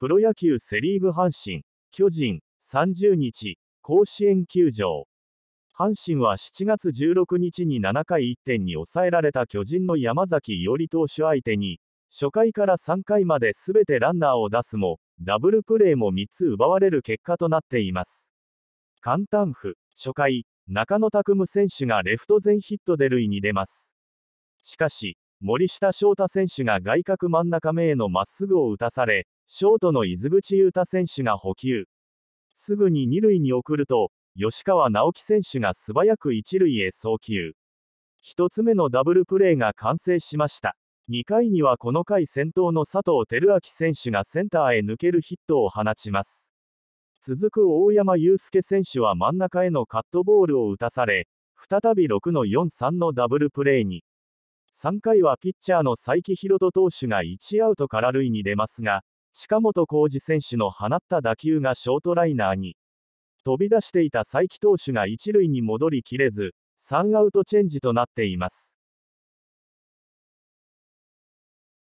プロ野球セ・リーグ阪神、巨人、30日、甲子園球場。阪神は7月16日に7回1点に抑えられた巨人の山崎伊織投手相手に、初回から3回まで全てランナーを出すも、ダブルプレーも3つ奪われる結果となっています。簡単譜、初回、中野拓夢選手がレフト前ヒットで塁に出ます。しかし、森下翔太選手が外角真ん中目へのまっすぐを打たされ、ショートの伊豆口裕太選手が補給。すぐに二塁に送ると、吉川直樹選手が素早く一塁へ送球。1つ目のダブルプレーが完成しました。2回にはこの回先頭の佐藤輝明選手がセンターへ抜けるヒットを放ちます。続く大山祐介選手は真ん中へのカットボールを打たされ、再び6の4-3のダブルプレーに。3回はピッチャーの佐伯宏斗投手が1アウトから塁に出ますが、近本浩二選手の放った打球がショートライナーに飛び出していた才木投手が一塁に戻りきれず3アウトチェンジとなっています